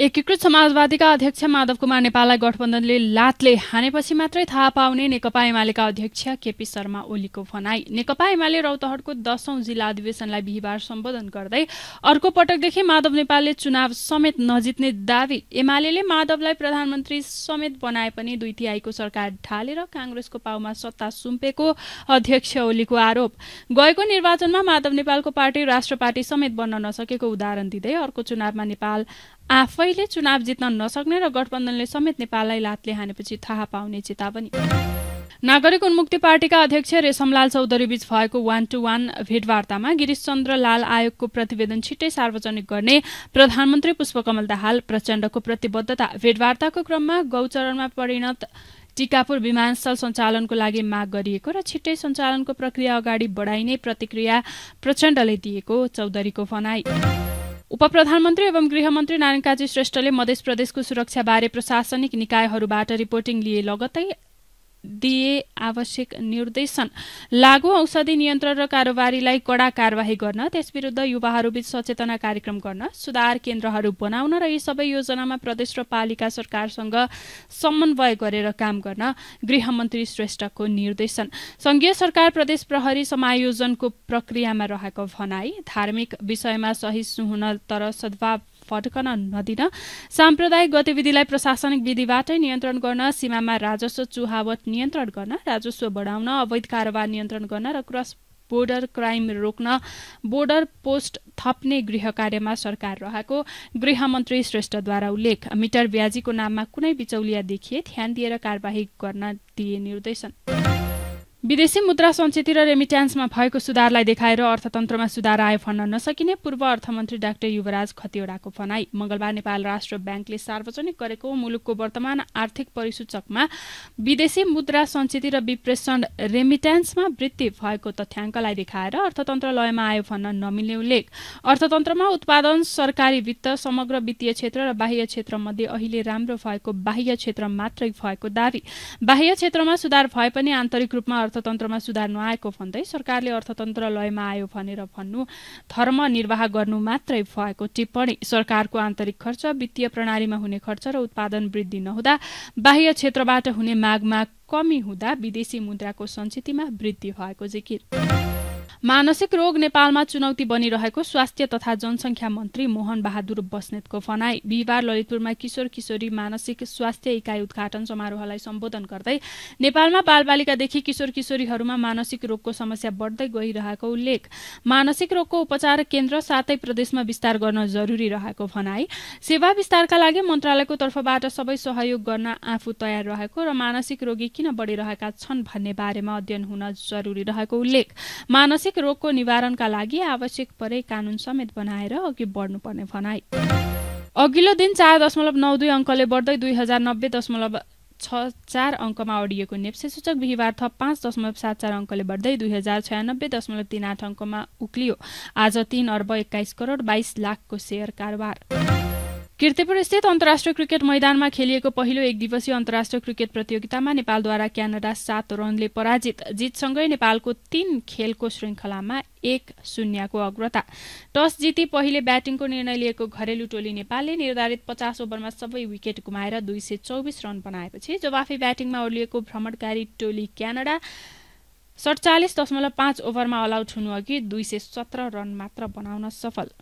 एकीकृत समाजवादीका अध्यक्ष माधव कुमार नेपाललाई गठबन्धनले लातले हानेपछि मात्रै थाहा पाउने नेकपा एमालेका अध्यक्ष केपी शर्मा ओलीको भनाई नेकपा एमाले रौतहटको दशौं जिल्ला अधिवेशनलाई बिहिबार सम्बोधन गर्दै अर्को पटकदेखि माधव नेपालले चुनाव समेत नजित्ने दावी एमाले माधवलाई प्रधानमन्त्री समेत बनाए पनि दुई तिहाईको सरकार ढालेर कांग्रेसको पाउमा सत्ता सुम्पेको अध्यक्ष ओलीको आरोप गएको निर्वाचनमा माधव नेपालको पार्टी राष्ट्र पार्टी समेत बन्न नसकेको उदाहरण दिँदै अर्को चुनावमा नेपाल आफै कहिले चुनाव जित्न नसक्ने र गठबन्धनले समेत नेपाललाई लातले हानेपछि थाहा पाउने चेतावनी नागरिक उन्मुक्ति पार्टीका अध्यक्ष रेशमलाल चौधरीबीच भएको वान टू वान भेटवार्तामा गिरीश चन्द्र लाल आयोगको प्रतिवेदन छिट्टै सार्वजनिक गर्ने प्रधानमन्त्री पुष्पकमल दाहाल प्रचण्डको प्रतिबद्धता भेटवार्ताको क्रममा गौचरणमा परिणत टिकापुर विमानस्थल सञ्चालनको लागि माग गरिएको र छिट्टै सञ्चालनको प्रक्रिया अगाडि बढाइने प्रतिक्रिया प्रचण्डले दिएको चौधरीको भनाई उप प्रधानमन्त्री एवं गृहमन्त्री नारायण काजी श्रेष्ठले मध्य प्रदेशको सुरक्षाबारे प्रशासनिक निकायहरूबाट रिपोर्टिङ लिए लगतै दिए आवश्यक निर्देशन लागू औषधि नियन्त्रण र कारोबारीलाई कडा कार्यवाही गर्न त्यस विरूद्ध युवाहरूबीच सचेतना कार्यक्रम गर्न सुधार केन्द्रहरू बनाउन र यी सबै योजनामा प्रदेश र पालिका सरकारसँग समन्वय गरेर काम गर्न गृहमन्त्री श्रेष्ठको निर्देशन संघीय सरकार प्रदेश प्रहरी समायोजनको प्रक्रियामा रहेको भनाई धार्मिक विषयमा सही सुहुन तर सद्भाव फटकन नदिन साम्प्रदायिक गतिविधिलाई प्रशासनिक विधिबाटै नियन्त्रण गर्न सीमामा राजस्व चुहावट नियन्त्रण गर्न राजस्व बढाउन अवैध कारोबार नियन्त्रण गर्न र क्रस बोर्डर क्राइम रोक्न बोर्डर पोस्ट थप्ने गृह कार्यमा सरकार रहेको गृहमन्त्री श्रेष्ठद्वारा उल्लेख मिटर ब्याजीको नाममा कुनै बिचौलिया देखिए ध्यान दिएर कार्यवाही गर्न दिए निर्देशन विदेशी मुद्रा र रेमिट्यान्समा भएको सुधारलाई देखाएर अर्थतन्त्रमा सुधार आयो भन्न नसकिने पूर्व अर्थमन्त्री डाक्टर युवराज खतिवड़ाको भनाई मंगलबार नेपाल राष्ट्र ब्याङ्कले सार्वजनिक गरेको मुलुकको वर्तमान आर्थिक परिसूचकमा विदेशी मुद्रा र विप्रेषण रेमिट्यान्समा वृद्धि भएको तथ्याङ्कलाई देखाएर अर्थतन्त्र लयमा आयो भन्न नमिल्ने उल्लेख अर्थतन्त्रमा उत्पादन सरकारी वित्त समग्र वित्तीय क्षेत्र र बाह्य क्षेत्र मध्ये अहिले राम्रो भएको बाह्य क्षेत्र मात्रै भएको दावी बाह्य क्षेत्रमा सुधार भए पनि आन्तरिक रूपमा अर्थतन्त्रमा सुधार नआएको भन्दै सरकारले अर्थतन्त्र लयमा आयो भनेर भन्नु धर्म निर्वाह गर्नु मात्रै भएको टिप्पणी सरकारको आन्तरिक खर्च वित्तीय प्रणालीमा हुने खर्च र उत्पादन वृद्धि नहुँदा बाह्य क्षेत्रबाट हुने मागमा कमी हुँदा विदेशी मुद्राको सञ्चितमा वृद्धि भएको जिकिर मानसिक रोग नेपालमा चुनौती बनिरहेको स्वास्थ्य तथा जनसङ्ख्या मन्त्री मोहन बहादुर बस्नेतको भनाई बिहिबार ललितपुरमा किशोर किशोरी मानसिक स्वास्थ्य इकाइ उद्घाटन समारोहलाई सम्बोधन गर्दै नेपालमा बालबालिकादेखि किशोर किशोरीहरूमा मानसिक रोगको समस्या बढ्दै गइरहेको उल्लेख मानसिक रोगको उपचार केन्द्र सातै प्रदेशमा विस्तार गर्न जरुरी रहेको भनाई सेवा विस्तारका लागि मन्त्रालयको तर्फबाट सबै सहयोग गर्न आफू तयार रहेको र मानसिक रोगी किन बढिरहेका छन् भन्ने बारेमा अध्ययन हुन जरुरी रहेको उल्लेख मानसिक मानसिक रोगको निवारणका लागि आवश्यक परे कानून समेत बनाएर अघि बढ्नुपर्ने भनाई अघिल्लो दिन चार दशमलव नौ दुई अङ्कले बढ्दै दुई हजार नब्बे दशमलव छ चार अङ्कमा अडिएको नेप्से सूचक बिहिबार थप पाँच दशमलव सात चार अङ्कले बढ्दै दुई हजार छयानब्बे दशमलव तिन आठ अङ्कमा उक्लियो आज तीन अर्ब एक्काइस करोड बाइस लाखको सेयर कारोबार किर्तिपुर स्थित अन्तर्राष्ट्रिय क्रिकेट मैदानमा खेलिएको पहिलो एक दिवसीय अन्तर्राष्ट्रिय क्रिकेट प्रतियोगितामा नेपालद्वारा क्यानाडा सात रनले पराजित जितसँगै नेपालको तीन खेलको श्रृङ्खलामा एक शून्यको अग्रता टस जिती पहिले ब्याटिङको निर्णय लिएको घरेलु टोली नेपालले निर्धारित पचास ओभरमा सबै विकेट गुमाएर दुई सय चौबिस रन बनाएपछि जवाफी ब्याटिङमा ओर्लिएको भ्रमणकारी टोली क्यानाडा सडचालिस दशमलव पाँच ओभरमा अलआउट हुनु अघि दुई सय सत्र रन मात्र बनाउन सफल